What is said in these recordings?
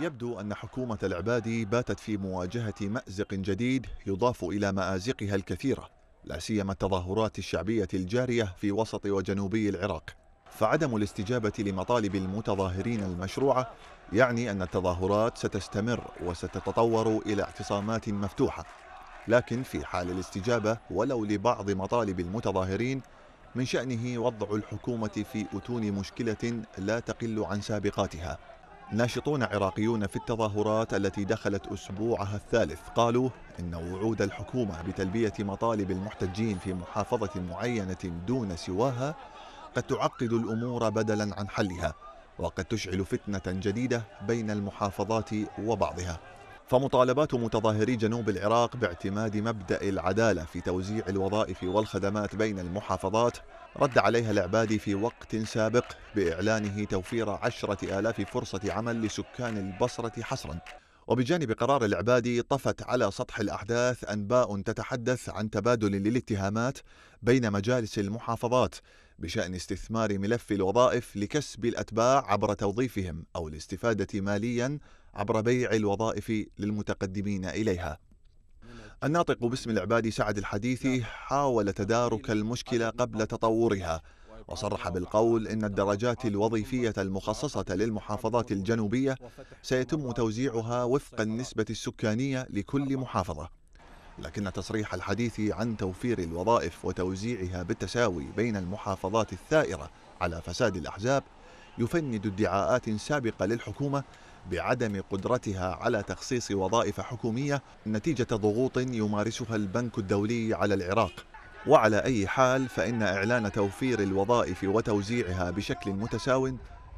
يبدو أن حكومة العبادي باتت في مواجهة مأزق جديد يضاف إلى مآزقها الكثيرة لا سيما التظاهرات الشعبية الجارية في وسط وجنوبي العراق فعدم الاستجابة لمطالب المتظاهرين المشروعة يعني أن التظاهرات ستستمر وستتطور إلى اعتصامات مفتوحة لكن في حال الاستجابة ولو لبعض مطالب المتظاهرين من شأنه وضع الحكومة في أتون مشكلة لا تقل عن سابقاتها ناشطون عراقيون في التظاهرات التي دخلت أسبوعها الثالث قالوا إن وعود الحكومة بتلبية مطالب المحتجين في محافظة معينة دون سواها قد تعقد الأمور بدلا عن حلها وقد تشعل فتنة جديدة بين المحافظات وبعضها فمطالبات متظاهري جنوب العراق باعتماد مبدأ العدالة في توزيع الوظائف والخدمات بين المحافظات رد عليها العبادي في وقت سابق بإعلانه توفير عشرة آلاف فرصة عمل لسكان البصرة حصراً وبجانب قرار العبادي طفت على سطح الأحداث أنباء تتحدث عن تبادل للاتهامات بين مجالس المحافظات بشأن استثمار ملف الوظائف لكسب الأتباع عبر توظيفهم أو الاستفادة ماليا عبر بيع الوظائف للمتقدمين إليها الناطق باسم العبادي سعد الحديثي نعم. حاول تدارك المشكلة قبل تطورها وصرح بالقول إن الدرجات الوظيفية المخصصة للمحافظات الجنوبية سيتم توزيعها وفق النسبة السكانية لكل محافظة لكن تصريح الحديث عن توفير الوظائف وتوزيعها بالتساوي بين المحافظات الثائرة على فساد الأحزاب يفند ادعاءات سابقة للحكومة بعدم قدرتها على تخصيص وظائف حكومية نتيجة ضغوط يمارسها البنك الدولي على العراق وعلى أي حال فإن إعلان توفير الوظائف وتوزيعها بشكل متساو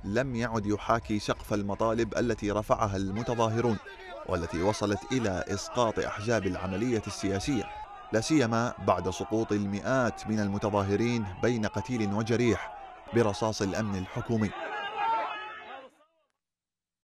لم يعد يحاكي سقف المطالب التي رفعها المتظاهرون والتي وصلت إلى إسقاط أحزاب العملية السياسية لا سيما بعد سقوط المئات من المتظاهرين بين قتيل وجريح برصاص الأمن الحكومي